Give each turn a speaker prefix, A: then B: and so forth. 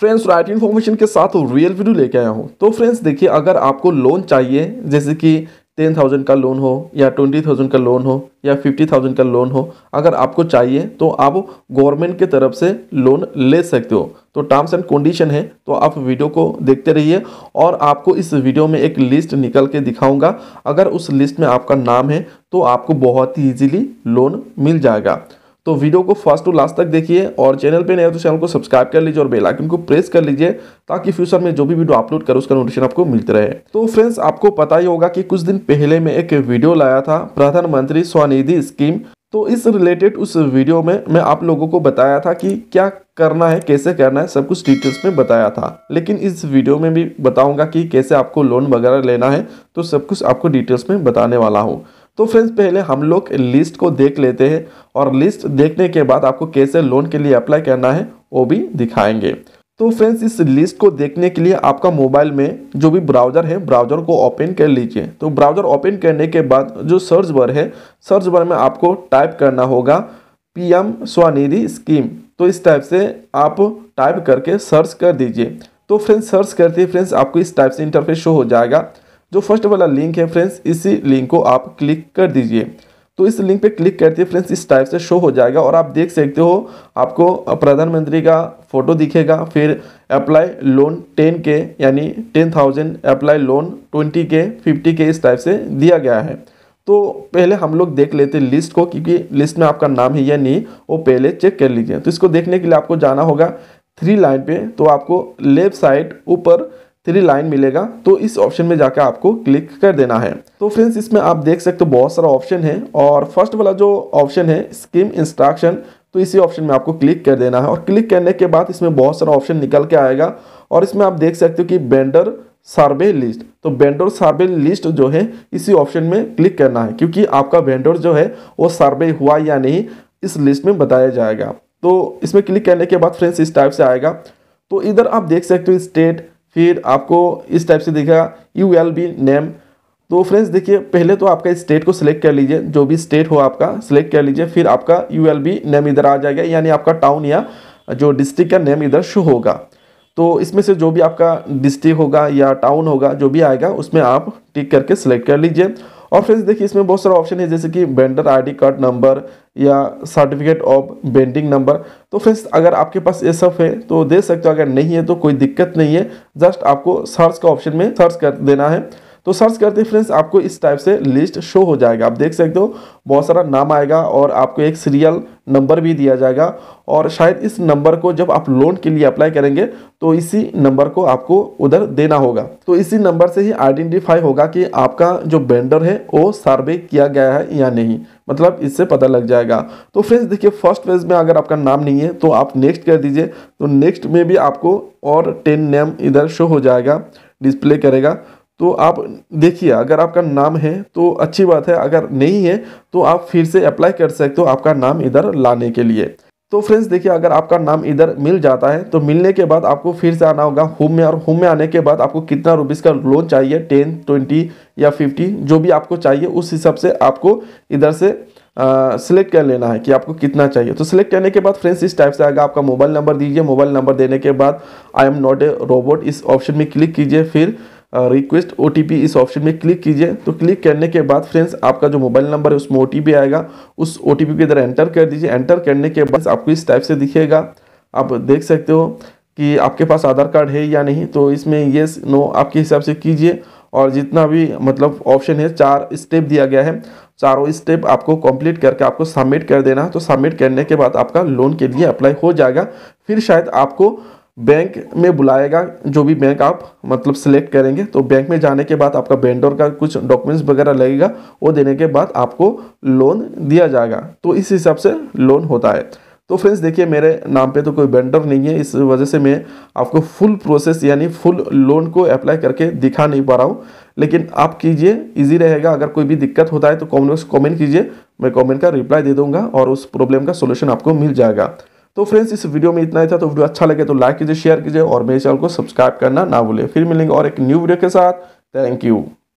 A: friends right information के साथ real video लेके आया हूँ तो फ्रेंड्स देखिए अगर आपको लोन चाहिए जैसे कि टेन थाउजेंड का लोन हो या ट्वेंटी थाउजेंड का लोन हो या फिफ्टी थाउजेंड का लोन हो अगर आपको चाहिए तो आप गवर्नमेंट के तरफ से लोन ले सकते हो तो टर्म्स एंड कंडीशन है तो आप वीडियो को देखते रहिए और आपको इस वीडियो में एक लिस्ट निकल के दिखाऊंगा अगर उस लिस्ट में आपका नाम है तो आपको बहुत ही ईजिली लोन मिल जाएगा तो वीडियो को फर्स्ट टू लास्ट तक देखिए और चैनल पे नए हो तो चैनल को सब्सक्राइब कर लीजिए और बेल आइकन को प्रेस कर लीजिए ताकि फ्यूचर में जो भी वीडियो अपलोड करो उसका नोटिफिकेशन आपको मिलते रहे तो फ्रेंड्स आपको पता ही होगा कि कुछ दिन पहले मैं एक वीडियो लाया था प्रधानमंत्री स्वनिधि स्कीम तो इस रिलेटेड उस वीडियो में मैं आप लोगों को बताया था कि क्या करना है कैसे करना है सब कुछ डिटेल्स में बताया था लेकिन इस वीडियो में भी बताऊंगा कि कैसे आपको लोन वगैरह लेना है तो सब कुछ आपको डिटेल्स में बताने वाला हूँ तो फ्रेंड्स पहले हम लोग लिस्ट को देख लेते हैं और लिस्ट देखने के बाद आपको कैसे लोन के लिए अप्लाई करना है वो भी दिखाएंगे तो फ्रेंड्स इस लिस्ट को देखने के लिए आपका मोबाइल में जो भी ब्राउज़र है ब्राउज़र को ओपन कर लीजिए तो ब्राउज़र ओपन करने के बाद जो सर्च बर है सर्च बर में आपको टाइप करना होगा पीएम स्वनिधि स्कीम तो इस टाइप से आप टाइप करके सर्च कर दीजिए तो फ्रेंड्स सर्च करते ही फ्रेंड्स आपको इस टाइप से इंटरफेस शो हो जाएगा जो फर्स्ट वाला लिंक है फ्रेंड्स इसी लिंक को आप क्लिक कर दीजिए तो इस लिंक पे क्लिक करते फ्रेंड्स इस टाइप से शो हो जाएगा और आप देख सकते हो आपको प्रधानमंत्री का फ़ोटो दिखेगा फिर अप्लाई लोन टेन के यानी ten thousand apply loan twenty K fifty K इस टाइप से दिया गया है तो पहले हम लोग देख लेते लिस्ट को क्योंकि लिस्ट में आपका नाम है या नहीं वो पहले चेक कर लीजिए तो इसको देखने के लिए आपको जाना होगा थ्री लाइन पे तो आपको लेफ्ट साइड ऊपर थ्री लाइन मिलेगा तो इस ऑप्शन में जाकर आपको क्लिक कर देना है तो फ्रेंड्स इसमें आप देख सकते हो बहुत सारा ऑप्शन है और फर्स्ट वाला जो ऑप्शन है स्कीम इंस्ट्रक्शन तो इसी ऑप्शन में आपको क्लिक कर देना है और क्लिक करने के बाद इसमें बहुत सारा ऑप्शन निकल के आएगा और इसमें आप देख सकते हो कि बेंडर सर्वे लिस्ट तो बेंडर सर्वे लिस्ट जो है इसी ऑप्शन में क्लिक करना है क्योंकि आपका बेंडर जो है वो सर्वे हुआ या नहीं इस लिस्ट में बताया जाएगा तो इसमें क्लिक करने के बाद फ्रेंड्स इस टाइप से आएगा तो इधर आप देख सकते हो स्टेट फिर आपको इस टाइप से देखेगा यू एल बी नेम तो फ्रेंड्स देखिए पहले तो आपका स्टेट को सिलेक्ट कर लीजिए जो भी स्टेट हो आपका सिलेक्ट कर लीजिए फिर आपका यू एल बी नेम इधर आ जाएगा यानी आपका टाउन या जो डिस्ट्रिक्ट का नेम इधर शो होगा तो इसमें से जो भी आपका डिस्ट्रिक्ट होगा या टाउन होगा जो भी आएगा उसमें आप टिक करके सिलेक्ट कर लीजिए और फ्रेंड्स देखिए इसमें बहुत सारा ऑप्शन है जैसे कि बेंडर आईडी कार्ड नंबर या सर्टिफिकेट ऑफ बेंडिंग नंबर तो फ्रेंड्स अगर आपके पास ये सब है तो दे सकते हो अगर नहीं है तो कोई दिक्कत नहीं है जस्ट आपको सर्च का ऑप्शन में सर्च कर देना है तो सर्च करते फ्रेंड्स आपको इस टाइप से लिस्ट शो हो जाएगा आप देख सकते हो बहुत सारा नाम आएगा और आपको एक सीरियल नंबर भी दिया जाएगा और शायद इस नंबर को जब आप लोन के लिए अप्लाई करेंगे तो इसी नंबर को आपको उधर देना होगा तो इसी नंबर से ही आइडेंटिफाई होगा कि आपका जो बेंडर है वो सर्वे किया गया है या नहीं मतलब इससे पता लग जाएगा तो फ्रेंड्स देखिए फर्स्ट फेज में अगर आपका नाम नहीं है तो आप नेक्स्ट कर दीजिए तो नेक्स्ट में भी आपको और टेन नेम इधर शो हो जाएगा डिस्प्ले करेगा तो आप देखिए अगर आपका नाम है तो अच्छी बात है अगर नहीं है तो आप फिर से अप्लाई कर सकते हो आपका नाम इधर लाने के लिए तो फ्रेंड्स देखिए अगर आपका नाम इधर मिल जाता है तो मिलने के बाद आपको फिर से आना होगा होम में और होम में आने के बाद आपको कितना रुपीज़ का लोन चाहिए टेन ट्वेंटी या फिफ्टी जो भी आपको चाहिए उस हिसाब से आपको इधर से सिलेक्ट कर लेना है कि आपको कितना चाहिए तो सिलेक्ट करने के बाद फ्रेंड्स इस टाइप से आएगा आपका मोबाइल नंबर दीजिए मोबाइल नंबर देने के बाद I am not a robot इस ऑप्शन में क्लिक कीजिए फिर रिक्वेस्ट ओ इस ऑप्शन में क्लिक कीजिए तो क्लिक करने के बाद फ्रेंड्स आपका जो मोबाइल नंबर है उसमें ओ आएगा उस ओ के अंदर एंटर कर दीजिए एंटर करने के बाद आपको इस टाइप से दिखेगा आप देख सकते हो कि आपके पास आधार कार्ड है या नहीं तो इसमें येस नो आपके हिसाब से कीजिए और जितना भी मतलब ऑप्शन है चार स्टेप दिया गया है चारों स्टेप आपको कंप्लीट करके आपको सबमिट कर देना तो सबमिट करने के बाद आपका लोन के लिए अप्लाई हो जाएगा फिर शायद आपको बैंक में बुलाएगा जो भी बैंक आप मतलब सिलेक्ट करेंगे तो बैंक में जाने के बाद आपका बैंडोर का कुछ डॉक्यूमेंट्स वगैरह लगेगा वो देने के बाद आपको लोन दिया जाएगा तो इस हिसाब से लोन होता है तो फ्रेंड्स देखिए मेरे नाम पे तो कोई बेंडर नहीं है इस वजह से मैं आपको फुल प्रोसेस यानी फुल लोन को अप्लाई करके दिखा नहीं पा रहा हूँ लेकिन आप कीजिए इजी रहेगा अगर कोई भी दिक्कत होता है तो कॉमेंट कॉमेंट कीजिए मैं कॉमेंट का रिप्लाई दे दूंगा और उस प्रॉब्लम का सोल्यूशन आपको मिल जाएगा तो फ्रेंड्स इस वीडियो में इतना ही था तो वीडियो अच्छा लगे तो लाइक कीजिए शेयर कीजिए और मेरे चैनल को सब्सक्राइब करना ना भूलें फिर मिलेंगे और एक न्यू वीडियो के साथ थैंक यू